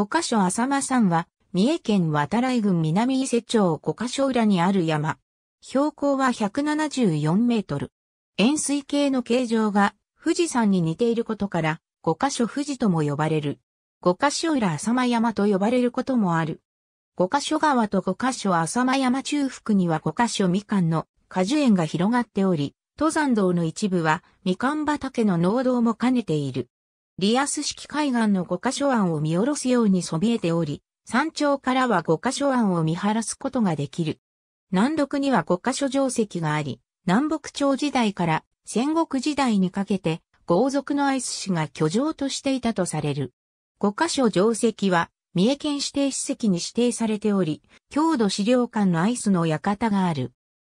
五箇所浅間山は、三重県渡来郡南伊勢町五箇所裏にある山。標高は174メートル。円錐形の形状が富士山に似ていることから、五箇所富士とも呼ばれる。五箇所裏浅間山と呼ばれることもある。五箇所川と五箇所浅間山中腹には五箇所みかんの果樹園が広がっており、登山道の一部はみかん畑の農道も兼ねている。リアス式海岸の5カ所湾を見下ろすようにそびえており、山頂からは5カ所湾を見晴らすことができる。南独には5カ所定石があり、南北朝時代から戦国時代にかけて、豪族のアイス氏が居城としていたとされる。5カ所定石は、三重県指定史跡に指定されており、郷土資料館のアイスの館がある。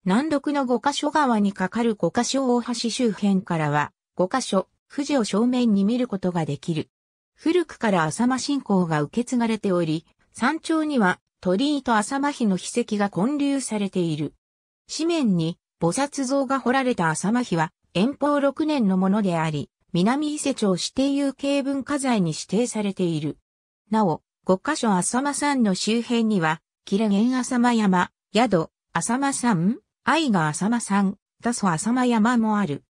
南独の五箇所川に架かる五箇所大橋周辺からは、五箇所富士を正面に見ることができる。古くから浅間信仰が受け継がれており、山頂には鳥居と浅間碑の碑石が建立されている。紙面に菩薩像が彫られた浅間碑は遠方6年のものであり、南伊勢町指定有形文化財に指定されている。なお、五箇所浅間山の周辺には、キレゲン浅間山、宿、浅間山、愛が浅間山、多祖浅間山もある。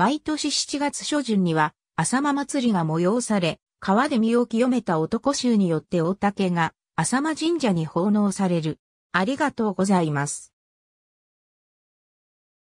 毎年7月初旬には、浅間祭りが催され、川で身を清めた男衆によって大竹が、浅間神社に奉納される。ありがとうございます。